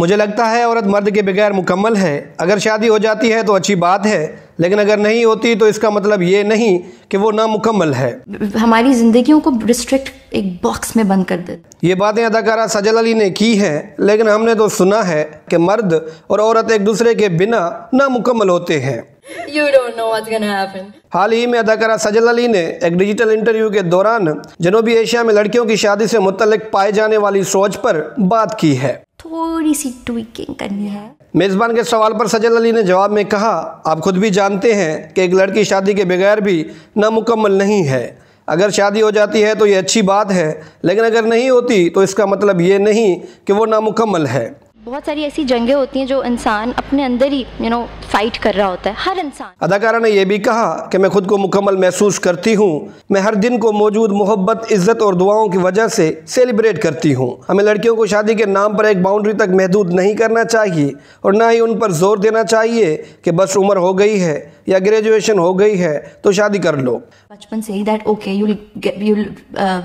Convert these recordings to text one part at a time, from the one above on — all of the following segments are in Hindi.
मुझे लगता है औरत मर्द के बगैर मुकम्मल है अगर शादी हो जाती है तो अच्छी बात है लेकिन अगर नहीं होती तो इसका मतलब ये नहीं कि वो नामुकम्मल है हमारी जिंदगियों को रिस्ट्रिक्ट एक बॉक्स में बंद कर दे ये बातें अदाकारा सजल अली ने की हैं लेकिन हमने तो सुना है कि मर्द और औरत एक दूसरे के बिना नामुकम्मल होते हैं You don't know what's gonna happen. हाल ही में अदाकारा सजल अली ने एक डिजिटल इंटरव्यू के दौरान जनूबी एशिया में लड़कियों की शादी से मुतलक पाए जाने वाली सोच पर बात की है थोड़ी सी ट्विकिंग करनी है मेज़बान के सवाल पर सजल अली ने जवाब में कहा आप खुद भी जानते हैं कि एक लड़की शादी के बगैर भी नामुकम्मल नहीं है अगर शादी हो जाती है तो ये अच्छी बात है लेकिन अगर नहीं होती तो इसका मतलब ये नहीं कि वो नामुकम्मल है बहुत सारी ऐसी जंगें होती हैं जो इंसान अपने अंदर ही यू नो फाइट कर रहा होता है हर इंसान अदाकारा ने यह भी कहा कि मैं खुद को मुकम्मल महसूस करती हूँ मैं हर दिन को मौजूद मोहब्बत इज्जत और दुआओं की वजह से सेलिब्रेट करती हूँ हमें लड़कियों को शादी के नाम पर एक बाउंड्री तक महदूद नहीं करना चाहिए और ना ही उन पर जोर देना चाहिए कि बस उम्र हो गई है या ग्रेजुएशन हो गई है तो शादी कर लो बचपन से ही that okay you you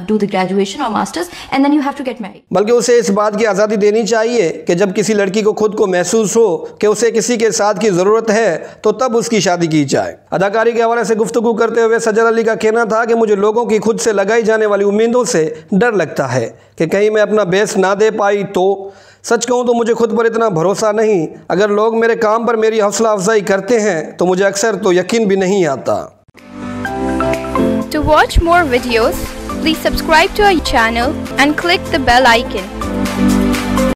do the graduation और masters and then have to get married बल्कि उसे इस बात की आज़ादी देनी चाहिए कि जब किसी लड़की को खुद को महसूस हो कि उसे किसी के साथ की ज़रूरत ज़रूरत है तो तब उसकी शादी की जाए अदाकारी के हवाले से गुफ्तु करते हुए सजर अली का कहना था कि मुझे लोगों की खुद से लगाई जाने वाली उम्मीदों से डर लगता है कि कहीं मैं अपना बेस ना दे पाई तो सच कहूँ तो मुझे खुद पर इतना भरोसा नहीं अगर लोग मेरे काम पर मेरी हौसला अफजाई करते हैं तो मुझे अक्सर तो यकीन भी नहीं आता To watch more videos, please subscribe to our channel and click the bell icon.